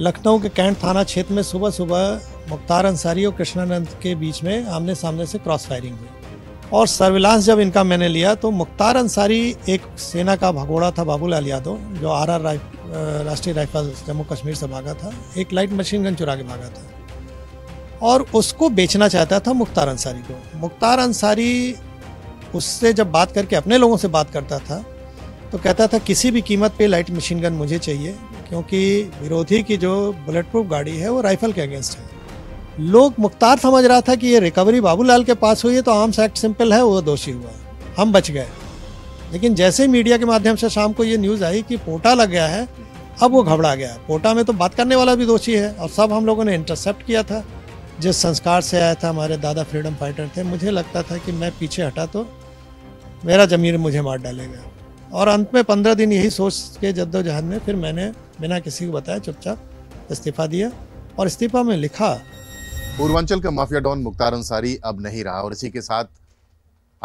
लखनऊ के कैंट थाना क्षेत्र में सुबह सुबह मुख्तार अंसारी और कृष्णानंद के बीच में आमने सामने से क्रॉस फायरिंग हुई और सर्विलांस जब इनका मैंने लिया तो मुख्तार अंसारी एक सेना का भगोड़ा था बाबूलाल यादव जो आर आर राइफ, राष्ट्रीय राइफल जम्मू कश्मीर से भागा था एक लाइट मशीन गन चुरा के भागा था और उसको बेचना चाहता था मुख्तार अंसारी को मुख्तार अंसारी उससे जब बात करके अपने लोगों से बात करता था तो कहता था किसी भी कीमत पे लाइट मशीन गन मुझे चाहिए क्योंकि विरोधी की जो बुलेट प्रूफ गाड़ी है वो राइफल के अगेंस्ट है लोग मुख्तार समझ रहा था कि ये रिकवरी बाबूलाल के पास हुई है तो आर्म्स एक्ट सिंपल है वो दोषी हुआ हम बच गए लेकिन जैसे ही मीडिया के माध्यम से शाम को ये न्यूज़ आई कि पोटा लग गया है अब वो घबरा गया पोटा में तो बात करने वाला भी दोषी है और सब हम लोगों ने इंटरसेप्ट किया था जिस संस्कार से आया था हमारे दादा फ्रीडम फाइटर थे मुझे लगता था कि मैं पीछे हटा तो मेरा जमीर मुझे मार डालेगा और अंत में पंद्रह दिन यही सोच के जद्दोजहद में फिर मैंने बिना किसी को बताया चुपचाप इस्तीफा दिया और इस्तीफा में लिखा पूर्वांचल का माफिया डॉन मुख्तार अंसारी अब नहीं रहा और इसी के साथ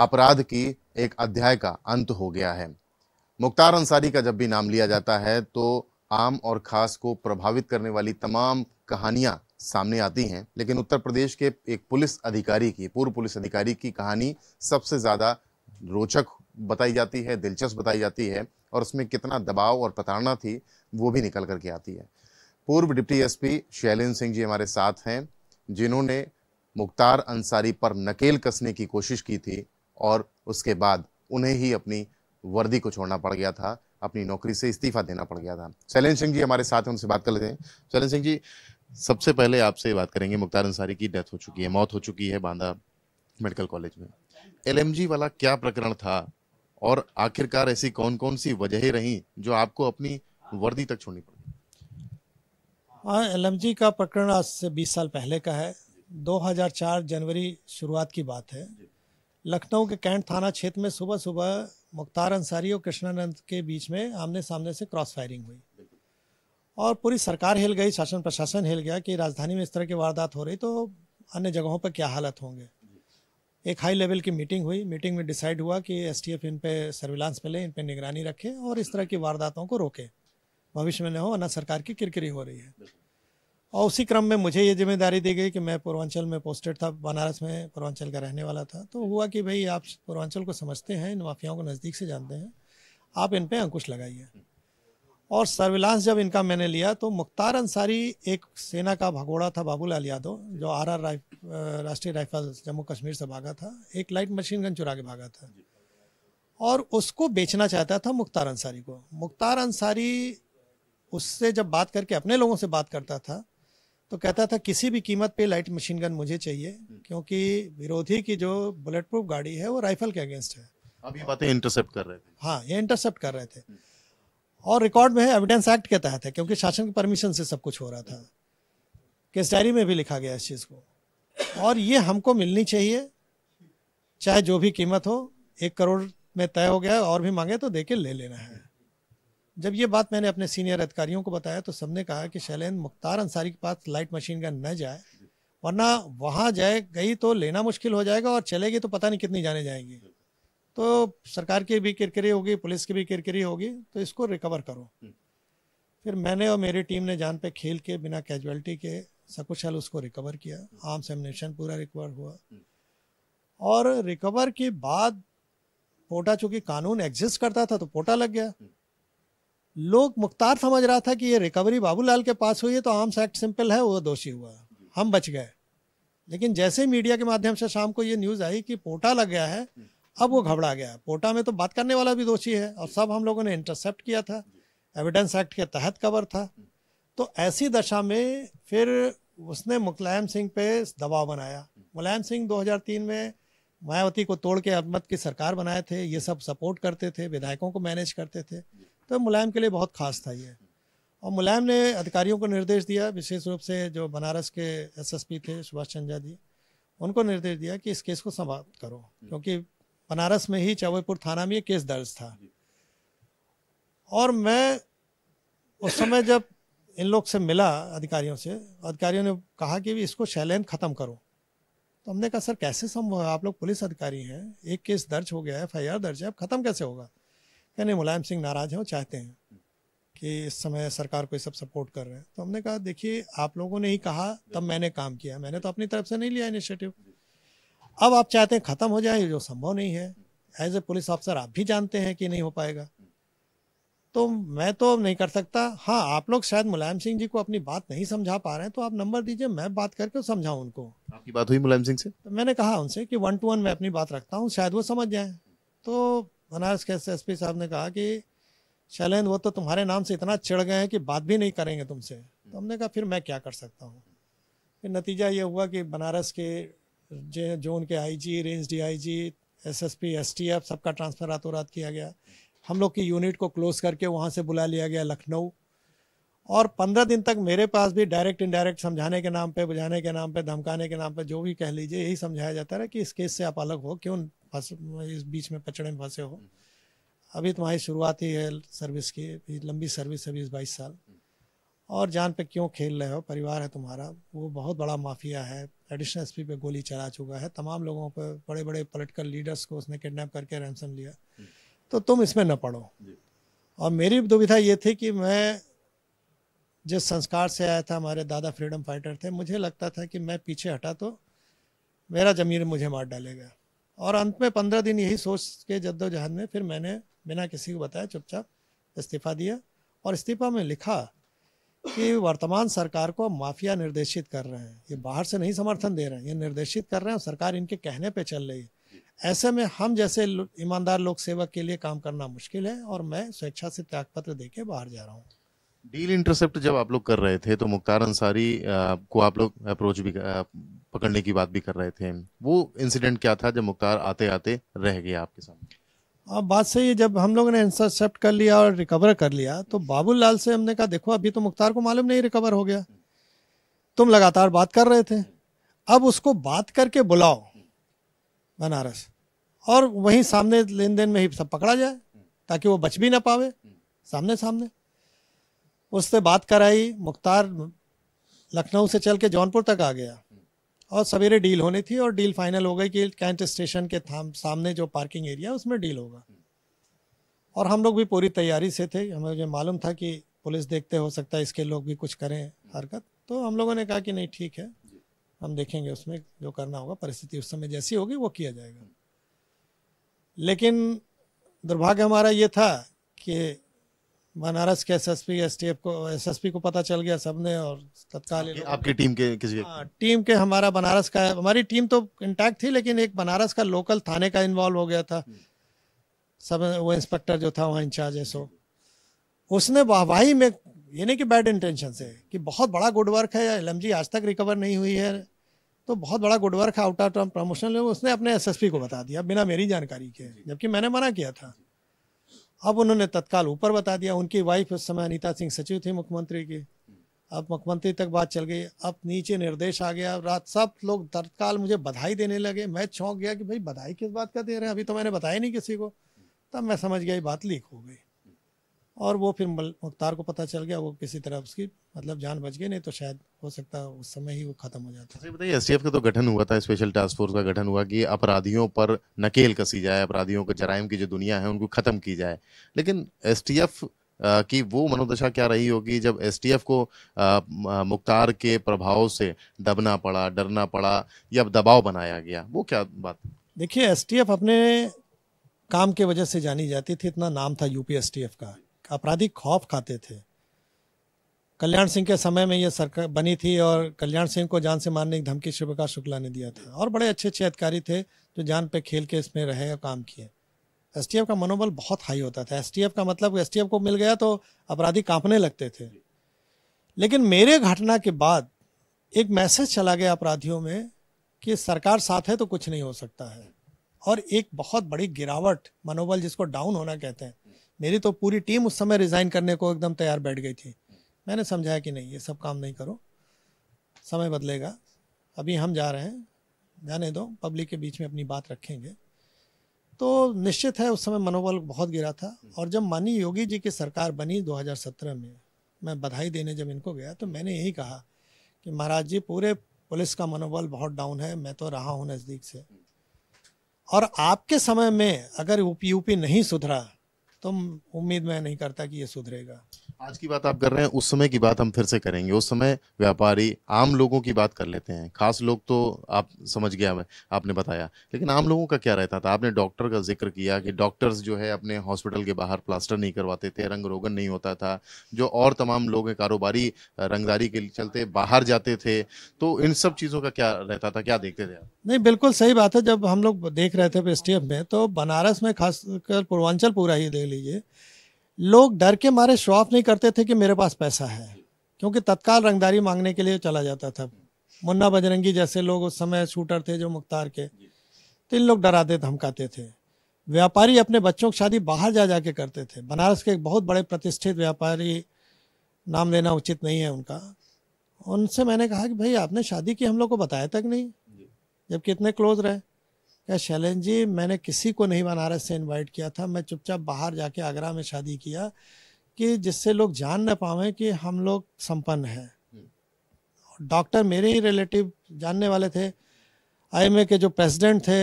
अपराध की एक अध्याय का अंत हो गया है मुख्तार अंसारी का जब भी नाम लिया जाता है तो आम और खास को प्रभावित करने वाली तमाम कहानियां सामने आती हैं लेकिन उत्तर प्रदेश के एक पुलिस अधिकारी की पूर्व पुलिस अधिकारी की कहानी सबसे ज़्यादा रोचक बताई जाती है दिलचस्प बताई जाती है और उसमें कितना दबाव और प्रताड़ना थी वो भी निकल करके आती है पूर्व डिप्टी एसपी शैलेंद्र सिंह जी हमारे साथ हैं जिन्होंने मुख्तार अंसारी पर नकेल कसने की कोशिश की थी और उसके बाद उन्हें ही अपनी वर्दी को छोड़ना पड़ गया था अपनी नौकरी से इस्तीफा देना पड़ गया था शैलेंद्र सिंह जी हमारे साथ हैं उनसे बात कर लेते हैं शैलेंद्र सिंह जी सबसे पहले आपसे बात करेंगे मुख्तार अंसारी की डेथ हो चुकी है मौत हो चुकी है बांदा मेडिकल कॉलेज में एलएमजी वाला क्या प्रकरण था और आखिरकार ऐसी कौन कौन सी वजहें रही जो आपको अपनी वर्दी तक छोड़नी पड़ी हाँ एल का प्रकरण आज से 20 साल पहले का है 2004 जनवरी शुरुआत की बात है लखनऊ के कैंट थाना क्षेत्र में सुबह सुबह मुख्तार अंसारी और कृष्णानंद के बीच में आमने सामने से क्रॉस फायरिंग हुई और पूरी सरकार हिल गई शासन प्रशासन हिल गया कि राजधानी में इस तरह की वारदात हो रही तो अन्य जगहों पर क्या हालत होंगे एक हाई लेवल की मीटिंग हुई मीटिंग में डिसाइड हुआ कि एफ इन पे सर्विलांस में ले इन पे निगरानी रखे और इस तरह की वारदातों को रोके भविष्य में न हो वरना सरकार की किरकिरी हो रही है और उसी क्रम में मुझे ये जिम्मेदारी दी गई कि मैं पूर्वांचल में पोस्टेड था बनारस में पूर्वांचल का रहने वाला था तो हुआ कि भाई आप पूर्वांचल को समझते हैं इन माफियाओं को नज़दीक से जानते हैं आप इन पर अंकुश लगाइए और सर्विलांस जब इनका मैंने लिया तो मुख्तार अंसारी एक सेना का भगोड़ा था बाबूलाल यादव जो आर आर राइफ, राष्ट्रीय राइफल्स जम्मू कश्मीर से भागा था एक लाइट मशीन गन चुरा के भागा था और उसको बेचना चाहता था मुख्तार अंसारी को मुख्तार अंसारी उससे जब बात करके अपने लोगों से बात करता था तो कहता था किसी भी कीमत पे लाइट मशीन गन मुझे चाहिए क्योंकि विरोधी की जो बुलेट प्रूफ गाड़ी है वो राइफल के अगेंस्ट है अभी बातें इंटरसेप्ट कर रहे थे हाँ ये इंटरसेप्ट कर रहे थे और रिकॉर्ड में है एविडेंस एक्ट के तहत है क्योंकि शासन की परमिशन से सब कुछ हो रहा था केस डायरी में भी लिखा गया इस चीज़ को और ये हमको मिलनी चाहिए चाहे जो भी कीमत हो एक करोड़ में तय हो गया और भी मांगे तो दे के ले लेना है जब ये बात मैंने अपने सीनियर अधिकारियों को बताया तो सबने कहा कि शैलेंद्र मुख्तार अंसारी के पास लाइट मशीन का न जाए वरना वहाँ जाए गई तो लेना मुश्किल हो जाएगा और चलेगी तो पता नहीं कितनी जाने जाएंगी तो सरकार की भी किरकिरी होगी पुलिस की भी किरकिरी होगी तो इसको रिकवर करो हम्म। फिर मैंने और मेरी टीम ने जान पे खेल के बिना कैजुअलिटी के सकुशल उसको रिकवर किया आम सेमिनेशन पूरा रिकवर हुआ हम्म। और रिकवर के बाद पोटा चूंकि कानून एग्जिस्ट करता था तो पोटा लग गया हम्म। लोग मुख्तार समझ रहा था कि ये रिकवरी बाबूलाल के पास हुई है तो आर्म्स एक्ट सिंपल है वो दोषी हुआ हम बच गए लेकिन जैसे मीडिया के माध्यम से शाम को ये न्यूज़ आई कि पोटा लग गया है अब वो घबरा गया कोटा में तो बात करने वाला भी दोषी है और सब हम लोगों ने इंटरसेप्ट किया था एविडेंस एक्ट के तहत कवर था तो ऐसी दशा में फिर उसने मुलायम सिंह पे दबाव बनाया मुलायम सिंह 2003 में मायावती को तोड़ के अहमद की सरकार बनाए थे ये सब सपोर्ट करते थे विधायकों को मैनेज करते थे तो मुलायम के लिए बहुत खास था ये और मुलायम ने अधिकारियों को निर्देश दिया विशेष रूप से जो बनारस के एसएसपी थे सुभाष चंद्रा जी उनको निर्देश दिया कि इस केस को समाप्त करो क्योंकि बनारस में ही चौबेपुर थाना में ये केस दर्ज था और मैं उस समय जब इन लोग से मिला अधिकारियों से अधिकारियों ने कहा कि भी इसको शैलेंद ख़त्म करो तो हमने कहा सर कैसे संभव है आप लोग पुलिस अधिकारी हैं एक केस दर्ज हो गया है एफ दर्ज है अब ख़त्म कैसे होगा कहने मुलायम सिंह नाराज़ हैं वो चाहते हैं कि इस समय सरकार को ये सब सपोर्ट कर रहे हैं तो हमने कहा देखिए आप लोगों ने ही कहा तब मैंने काम किया मैंने तो अपनी तरफ से नहीं लिया इनिशिएटिव अब आप चाहते हैं ख़त्म हो जाए जो संभव नहीं है एज ए पुलिस ऑफिसर आप भी जानते हैं कि नहीं हो पाएगा तो मैं तो नहीं कर सकता हाँ आप लोग शायद मुलायम सिंह जी को अपनी बात नहीं समझा पा रहे हैं तो आप नंबर दीजिए मैं बात करके समझाऊं उनको आपकी बात हुई मुलायम सिंह से तो मैंने कहा उनसे कि वन टू वन मैं अपनी बात रखता हूँ शायद वो समझ जाए तो बनारस के एस साहब ने कहा कि शैलेंद्र वो तो तुम्हारे नाम से इतना चिड़ गए हैं कि बात भी नहीं करेंगे तुमसे तो हमने कहा फिर मैं क्या कर सकता हूँ फिर नतीजा ये हुआ कि बनारस के जोन के IG range DIG SSP STF सबका ट्रांसफ़र रातों रात किया गया हम लोग की यूनिट को क्लोज करके वहाँ से बुला लिया गया लखनऊ और पंद्रह दिन तक मेरे पास भी डायरेक्ट इनडायरेक्ट समझाने के नाम पे बुझाने के नाम पे धमकाने के नाम पे जो भी कह लीजिए यही समझाया जाता रहा कि इस केस से आप अलग हो क्यों फंस इस बीच में पचड़े में फंसे हो अभी तुम्हारी तो शुरुआत ही है सर्विस की लंबी सर्विस है बीस बाईस साल और जान पे क्यों खेल रहे हो परिवार है तुम्हारा वो बहुत बड़ा माफिया है एडिशनल एसपी पे गोली चला चुका है तमाम लोगों पर बड़े बड़े पॉलिटिकल लीडर्स को उसने किडनैप करके रैमसम लिया तो तुम इसमें न पढ़ो और मेरी दुविधा ये थी कि मैं जिस संस्कार से आया था हमारे दादा फ्रीडम फाइटर थे मुझे लगता था कि मैं पीछे हटा तो मेरा जमीर मुझे मार डालेगा और अंत में पंद्रह दिन यही सोच के जद्दोजहद में फिर मैंने बिना किसी को बताया चुपचाप इस्तीफ़ा दिया और इस्तीफ़ा में लिखा कि वर्तमान सरकार को माफिया निर्देशित कर रहे हैं ये बाहर से नहीं समर्थन दे रहे हैं ये निर्देशित कर रहे हैं सरकार इनके कहने पे चल रही है ऐसे में हम जैसे ईमानदार लोक सेवक के लिए काम करना मुश्किल है और मैं स्वेच्छा से त्यागपत्र दे के बाहर जा रहा हूँ डील इंटरसेप्ट जब आप लोग कर रहे थे तो मुख्तार अंसारी को आप लोग अप्रोच भी पकड़ने की बात भी कर रहे थे वो इंसिडेंट क्या था जब मुख्तार आते आते रह गया आपके सामने अब बात सही है जब हम लोगों ने इंटरसेप्ट कर लिया और रिकवर कर लिया तो बाबुल लाल से हमने कहा देखो अभी तो मुख्तार को मालूम नहीं रिकवर हो गया तुम लगातार बात कर रहे थे अब उसको बात करके बुलाओ बनारस और वहीं सामने लेन देन में ही सब पकड़ा जाए ताकि वो बच भी ना पावे सामने सामने उससे बात कराई मुख्तार लखनऊ से चल के जौनपुर तक आ गया और सवेरे डील होनी थी और डील फाइनल हो गई कि कैंट स्टेशन के सामने जो पार्किंग एरिया है उसमें डील होगा और हम लोग भी पूरी तैयारी से थे हमें मुझे मालूम था कि पुलिस देखते हो सकता है इसके लोग भी कुछ करें हरकत तो हम लोगों ने कहा कि नहीं ठीक है हम देखेंगे उसमें जो करना होगा परिस्थिति उस समय जैसी होगी वो किया जाएगा लेकिन दुर्भाग्य हमारा ये था कि बनारस के एसएसपी एसटीएफ को एसएसपी को पता चल गया सबने और तत्काल आपकी टीम के किसी आ, हाँ, टीम के हमारा बनारस का हमारी टीम तो इंटैक्ट थी लेकिन एक बनारस का लोकल थाने का इन्वॉल्व हो गया था सब वो इंस्पेक्टर जो था वहाँ इंचार्ज है सो उसने वाहवाही में ये नहीं कि बैड इंटेंशन से कि बहुत बड़ा गुड वर्क है एल आज तक रिकवर नहीं हुई है तो बहुत बड़ा गुड वर्क है आउट ऑफ प्रमोशनल उसने अपने एसएसपी को बता दिया बिना मेरी जानकारी के जबकि मैंने मना किया था अब उन्होंने तत्काल ऊपर बता दिया उनकी वाइफ उस समय अनिता सिंह सचिव थी मुख्यमंत्री की अब मुख्यमंत्री तक बात चल गई अब नीचे निर्देश आ गया रात सब लोग तत्काल मुझे बधाई देने लगे मैं चौंक गया कि भाई बधाई किस बात का दे रहे हैं अभी तो मैंने बताया नहीं किसी को तब मैं समझ गया बात लीक हो गई और वो फिर मुख्तार को पता चल गया वो किसी तरह उसकी मतलब जान बच गई नहीं तो शायद हो सकता उस समय ही वो खत्म हो जाता है अच्छा, बताइए एसटीएफ का तो गठन हुआ था स्पेशल टास्क फोर्स का गठन हुआ कि अपराधियों पर नकेल कसी जाए अपराधियों के जराइम की जो दुनिया है उनको ख़त्म की जाए लेकिन एस कि वो मनोदशा क्या रही होगी जब एफ को मुख्तार के प्रभाव से दबना पड़ा डरना पड़ा या दबाव बनाया गया वो क्या बात देखिए एफ अपने काम के वजह से जानी जाती थी इतना नाम था यूपी एफ का अपराधी खौफ खाते थे कल्याण सिंह के समय में ये सरकार बनी थी और कल्याण सिंह को जान से मारने की धमकी शिव प्रकाश शुक्ला ने दिया था और बड़े अच्छे अच्छे अधिकारी थे जो जान पे खेल के इसमें रहे और काम किए एस का मनोबल बहुत हाई होता था एस का मतलब एस को मिल गया तो अपराधी कांपने लगते थे लेकिन मेरे घटना के बाद एक मैसेज चला गया अपराधियों में कि सरकार साथ है तो कुछ नहीं हो सकता है और एक बहुत बड़ी गिरावट मनोबल जिसको डाउन होना कहते हैं मेरी तो पूरी टीम उस समय रिज़ाइन करने को एकदम तैयार बैठ गई थी मैंने समझाया कि नहीं ये सब काम नहीं करो समय बदलेगा अभी हम जा रहे हैं जाने दो पब्लिक के बीच में अपनी बात रखेंगे तो निश्चित है उस समय मनोबल बहुत गिरा था और जब माननीय योगी जी की सरकार बनी 2017 में मैं बधाई देने जब इनको गया तो मैंने यही कहा कि महाराज जी पूरे पुलिस का मनोबल बहुत डाउन है मैं तो रहा हूँ नज़दीक से और आपके समय में अगर यूपी यूपी नहीं सुधरा तो उम्मीद मैं नहीं करता कि ये सुधरेगा आज की बात आप कर रहे हैं उस समय की बात हम फिर से करेंगे उस समय व्यापारी आम लोगों की बात कर लेते हैं खास लोग तो आप समझ गया मैं आपने बताया लेकिन आम लोगों का क्या रहता था आपने डॉक्टर का जिक्र किया कि डॉक्टर्स जो है अपने हॉस्पिटल के बाहर प्लास्टर नहीं करवाते थे रंग रोगन नहीं होता था जो और तमाम लोग कारोबारी रंगदारी के चलते बाहर जाते थे तो इन सब चीज़ों का क्या रहता था क्या देखते थे आप नहीं बिल्कुल सही बात है जब हम लोग देख रहे थे स्टेप में तो बनारस में खासकर पूर्वांचल पूरा ही लीजिए लोग डर के मारे शॉफ नहीं करते थे कि मेरे पास पैसा है क्योंकि तत्काल रंगदारी मांगने के लिए चला जाता था मुन्ना बजरंगी जैसे लोग उस समय शूटर थे जो मुख्तार के तो इन लोग डराते धमकाते थे व्यापारी अपने बच्चों की शादी बाहर जा जाके करते थे बनारस के एक बहुत बड़े प्रतिष्ठित व्यापारी नाम लेना उचित नहीं है उनका उनसे मैंने कहा कि भाई आपने शादी की हम लोग को बताया तक नहीं जबकि इतने क्लोज रहे क्या शैलन जी मैंने किसी को नहीं बनारस से इनवाइट किया था मैं चुपचाप बाहर जाके आगरा में शादी किया कि जिससे लोग जान ना पावे कि हम लोग संपन्न हैं हम्म। डॉक्टर मेरे ही रिलेटिव जानने वाले थे आईएमए के जो प्रेसिडेंट थे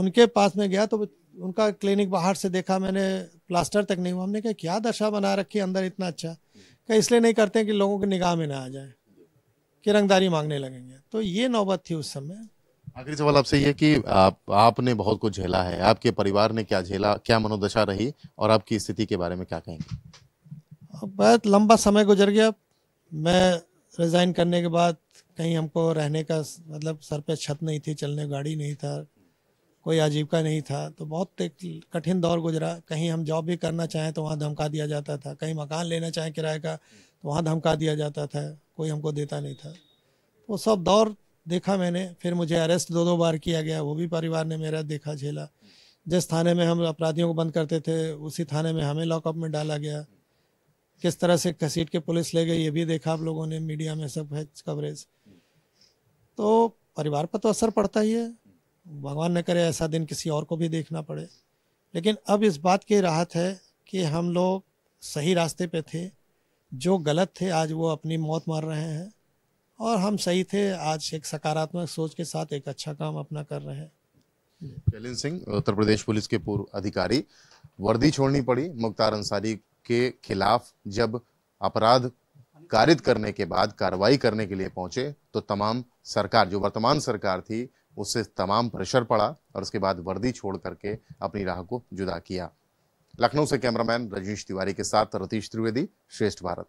उनके पास में गया तो उनका क्लिनिक बाहर से देखा मैंने प्लास्टर तक नहीं हुआ हमने कहा क्या दशा बना रखी अंदर इतना अच्छा हम्म। क्या इसलिए नहीं करते कि लोगों की निगाह में ना आ जाए कि रंगदारी मांगने लगेंगे तो ये नौबत थी उस समय आखिरी सवाल आपसे ये कि आप आपने बहुत कुछ झेला है आपके परिवार ने क्या झेला क्या मनोदशा रही और आपकी स्थिति के बारे में क्या कहेंगे बहुत लंबा समय गुजर गया मैं रिज़ाइन करने के बाद कहीं हमको रहने का मतलब सर पे छत नहीं थी चलने गाड़ी नहीं था कोई आजीविका नहीं था तो बहुत एक कठिन दौर गुजरा कहीं हम जॉब भी करना चाहें तो वहाँ धमका दिया जाता था कहीं मकान लेना चाहें किराए का तो वहाँ धमका दिया जाता था कोई हमको देता नहीं था वो सब दौर देखा मैंने फिर मुझे अरेस्ट दो दो बार किया गया वो भी परिवार ने मेरा देखा झेला जिस थाने में हम अपराधियों को बंद करते थे उसी थाने में हमें लॉकअप में डाला गया किस तरह से घसीट के पुलिस ले गई ये भी देखा आप लोगों ने मीडिया में सब है कवरेज तो परिवार पर तो असर पड़ता ही है भगवान न करे ऐसा दिन किसी और को भी देखना पड़े लेकिन अब इस बात की राहत है कि हम लोग सही रास्ते पे थे जो गलत थे आज वो अपनी मौत मार रहे हैं और हम सही थे आज एक सकारात्मक सोच के साथ एक अच्छा काम अपना कर रहे हैं सिंह उत्तर प्रदेश पुलिस के पूर्व अधिकारी वर्दी छोड़नी पड़ी मुख्तार अंसारी के खिलाफ जब अपराध कारित करने के बाद कार्रवाई करने के लिए पहुंचे तो तमाम सरकार जो वर्तमान सरकार थी उससे तमाम प्रेशर पड़ा और उसके बाद वर्दी छोड़ करके अपनी राह को जुदा किया लखनऊ से कैमरामैन रजनीश तिवारी के साथ रतीश त्रिवेदी श्रेष्ठ भारत